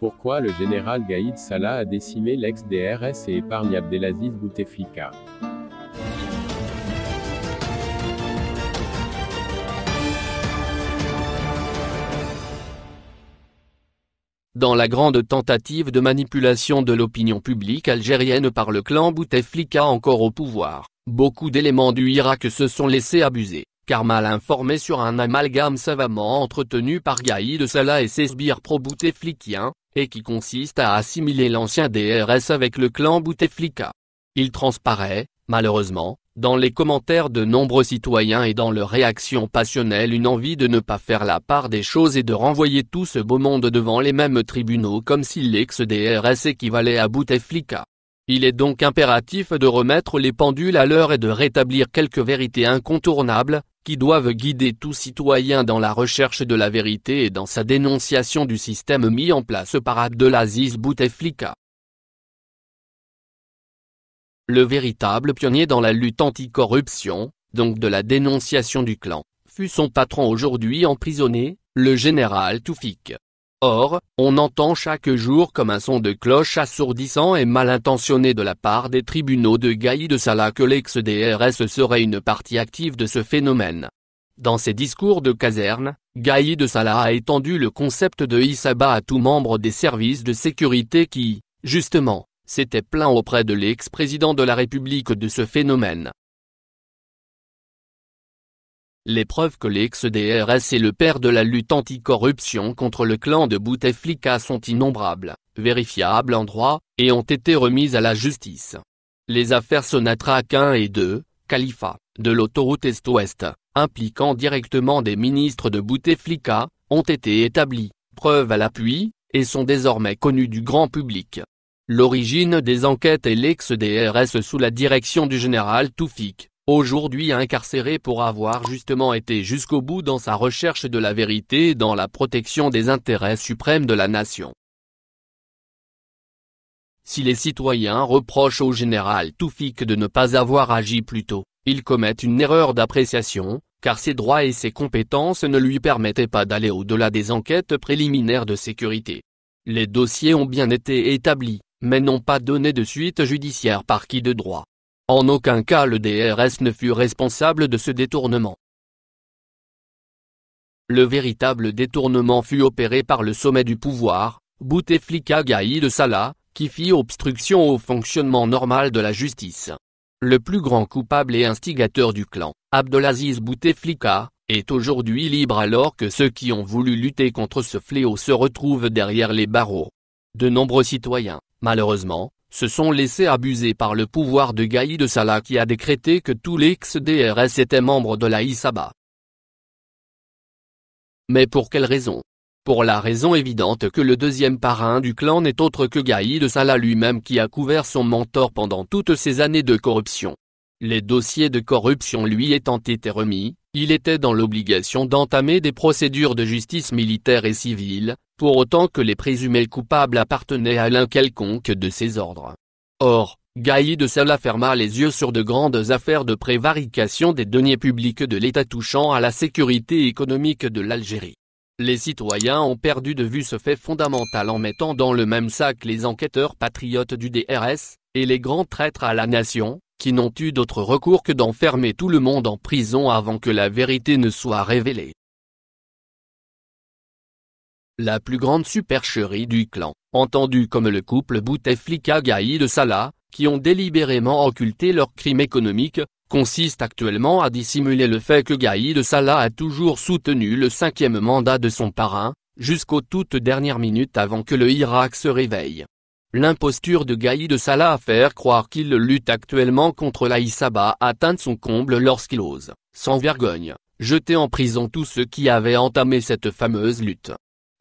Pourquoi le général Gaïd Salah a décimé l'ex-DRS et épargne Abdelaziz Bouteflika Dans la grande tentative de manipulation de l'opinion publique algérienne par le clan Bouteflika encore au pouvoir, beaucoup d'éléments du Irak se sont laissés abuser car mal informé sur un amalgame savamment entretenu par Gaï de et ses sbires pro-bouteflikiens, et qui consiste à assimiler l'ancien DRS avec le clan Bouteflika. Il transparaît, malheureusement, dans les commentaires de nombreux citoyens et dans leurs réactions passionnelles une envie de ne pas faire la part des choses et de renvoyer tout ce beau monde devant les mêmes tribunaux comme si l'ex-DRS équivalait à Bouteflika. Il est donc impératif de remettre les pendules à l'heure et de rétablir quelques vérités incontournables, qui doivent guider tout citoyen dans la recherche de la vérité et dans sa dénonciation du système mis en place par Abdelaziz Bouteflika. Le véritable pionnier dans la lutte anticorruption, donc de la dénonciation du clan, fut son patron aujourd'hui emprisonné, le général Toufik. Or, on entend chaque jour comme un son de cloche assourdissant et mal intentionné de la part des tribunaux de Gaï de Salah que l'ex-DRS serait une partie active de ce phénomène. Dans ses discours de caserne, Gaï de Salah a étendu le concept de Isaba à tout membre des services de sécurité qui, justement, s'était plaint auprès de l'ex-président de la République de ce phénomène. Les preuves que l'ex-DRS est le père de la lutte anticorruption contre le clan de Bouteflika sont innombrables, vérifiables en droit, et ont été remises à la justice. Les affaires Sonatrach 1 et 2, Khalifa, de l'autoroute Est-Ouest, impliquant directement des ministres de Bouteflika, ont été établies, preuves à l'appui, et sont désormais connues du grand public. L'origine des enquêtes est l'ex-DRS sous la direction du général Toufik, aujourd'hui incarcéré pour avoir justement été jusqu'au bout dans sa recherche de la vérité et dans la protection des intérêts suprêmes de la nation. Si les citoyens reprochent au général Toufik de ne pas avoir agi plus tôt, ils commettent une erreur d'appréciation, car ses droits et ses compétences ne lui permettaient pas d'aller au-delà des enquêtes préliminaires de sécurité. Les dossiers ont bien été établis, mais n'ont pas donné de suite judiciaire par qui de droit. En aucun cas le DRS ne fut responsable de ce détournement. Le véritable détournement fut opéré par le sommet du pouvoir, Bouteflika Gaïd Salah, qui fit obstruction au fonctionnement normal de la justice. Le plus grand coupable et instigateur du clan, Abdelaziz Bouteflika, est aujourd'hui libre alors que ceux qui ont voulu lutter contre ce fléau se retrouvent derrière les barreaux. De nombreux citoyens, malheureusement, se sont laissés abuser par le pouvoir de Gaïd de Salah qui a décrété que tous les drs étaient membres de la Mais pour quelle raison Pour la raison évidente que le deuxième parrain du clan n'est autre que Gaïd de Salah lui-même qui a couvert son mentor pendant toutes ces années de corruption. Les dossiers de corruption lui étant été remis, il était dans l'obligation d'entamer des procédures de justice militaire et civile, pour autant que les présumés coupables appartenaient à l'un quelconque de ces ordres. Or, Gaïd de ferma les yeux sur de grandes affaires de prévarication des deniers publics de l'État touchant à la sécurité économique de l'Algérie. Les citoyens ont perdu de vue ce fait fondamental en mettant dans le même sac les enquêteurs patriotes du DRS, et les grands traîtres à la nation, qui n'ont eu d'autre recours que d'enfermer tout le monde en prison avant que la vérité ne soit révélée la plus grande supercherie du clan, entendue comme le couple bouteflika gaïd de Salah, qui ont délibérément occulté leur crime économique, consiste actuellement à dissimuler le fait que Gaïd de Salah a toujours soutenu le cinquième mandat de son parrain, jusqu'aux toutes dernières minutes avant que le Irak se réveille. L'imposture de Gaïd de Salah à faire croire qu'il lutte actuellement contre l'Aïsaba atteint son comble lorsqu'il ose, sans vergogne, jeter en prison tous ceux qui avaient entamé cette fameuse lutte.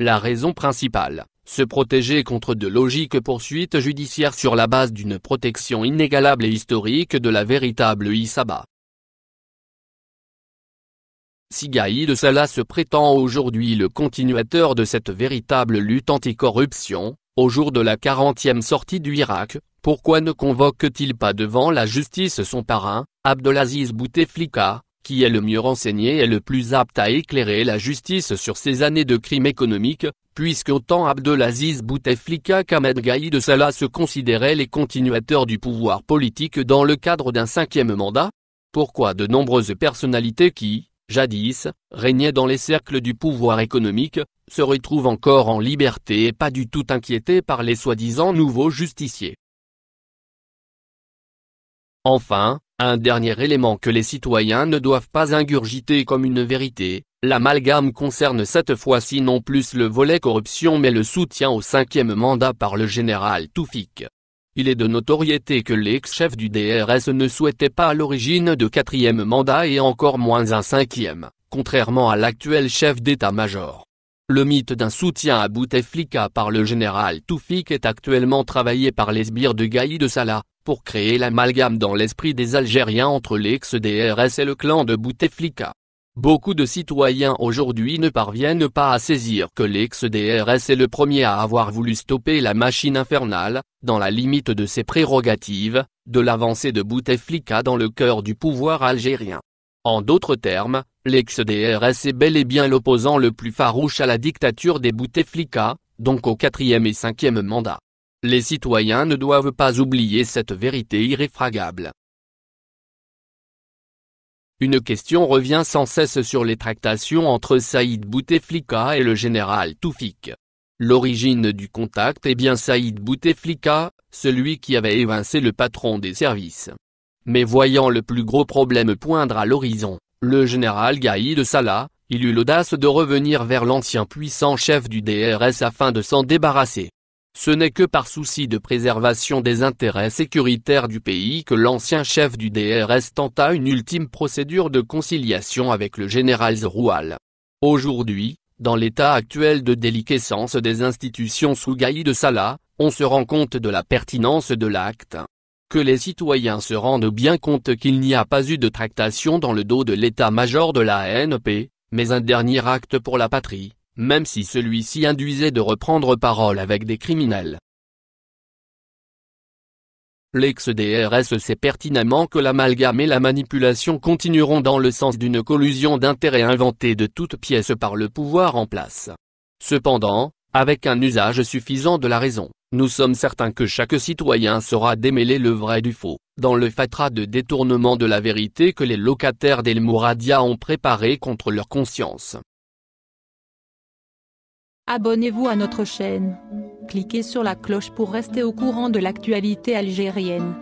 La raison principale, se protéger contre de logiques poursuites judiciaires sur la base d'une protection inégalable et historique de la véritable Isaba. Si Gaïd Salah se prétend aujourd'hui le continuateur de cette véritable lutte anticorruption, au jour de la 40e sortie du Irak, pourquoi ne convoque-t-il pas devant la justice son parrain, Abdelaziz Bouteflika, qui est le mieux renseigné et le plus apte à éclairer la justice sur ces années de crimes économiques, puisqu'autant Abdelaziz Bouteflika qu'Ahmed Gaïd Salah se considéraient les continuateurs du pouvoir politique dans le cadre d'un cinquième mandat Pourquoi de nombreuses personnalités qui, jadis, régnaient dans les cercles du pouvoir économique, se retrouvent encore en liberté et pas du tout inquiétées par les soi-disant nouveaux justiciers Enfin, un dernier élément que les citoyens ne doivent pas ingurgiter comme une vérité, l'amalgame concerne cette fois-ci non plus le volet corruption mais le soutien au cinquième mandat par le général Toufik. Il est de notoriété que l'ex-chef du DRS ne souhaitait pas à l'origine de quatrième mandat et encore moins un cinquième, contrairement à l'actuel chef d'état-major. Le mythe d'un soutien à Bouteflika par le général Toufik est actuellement travaillé par les sbires de Gaï de Salah, pour créer l'amalgame dans l'esprit des Algériens entre l'ex-DRS et le clan de Bouteflika. Beaucoup de citoyens aujourd'hui ne parviennent pas à saisir que l'ex-DRS est le premier à avoir voulu stopper la machine infernale, dans la limite de ses prérogatives, de l'avancée de Bouteflika dans le cœur du pouvoir algérien. En d'autres termes, l'ex-DRS est bel et bien l'opposant le plus farouche à la dictature des Bouteflika, donc au quatrième et cinquième mandat. Les citoyens ne doivent pas oublier cette vérité irréfragable. Une question revient sans cesse sur les tractations entre Saïd Bouteflika et le général Toufik. L'origine du contact est bien Saïd Bouteflika, celui qui avait évincé le patron des services. Mais voyant le plus gros problème poindre à l'horizon, le général Gaïd Salah, il eut l'audace de revenir vers l'ancien puissant chef du DRS afin de s'en débarrasser. Ce n'est que par souci de préservation des intérêts sécuritaires du pays que l'ancien chef du DRS tenta une ultime procédure de conciliation avec le général Zroual. Aujourd'hui, dans l'état actuel de déliquescence des institutions sous Gaïd Salah, on se rend compte de la pertinence de l'acte que les citoyens se rendent bien compte qu'il n'y a pas eu de tractation dans le dos de l'état-major de la ANP, mais un dernier acte pour la patrie, même si celui-ci induisait de reprendre parole avec des criminels. L'ex-DRS sait pertinemment que l'amalgame et la manipulation continueront dans le sens d'une collusion d'intérêts inventée de toutes pièces par le pouvoir en place. Cependant, avec un usage suffisant de la raison, nous sommes certains que chaque citoyen saura démêler le vrai du faux, dans le fatras de détournement de la vérité que les locataires d'El Mouradia ont préparé contre leur conscience. Abonnez-vous à notre chaîne. Cliquez sur la cloche pour rester au courant de l'actualité algérienne.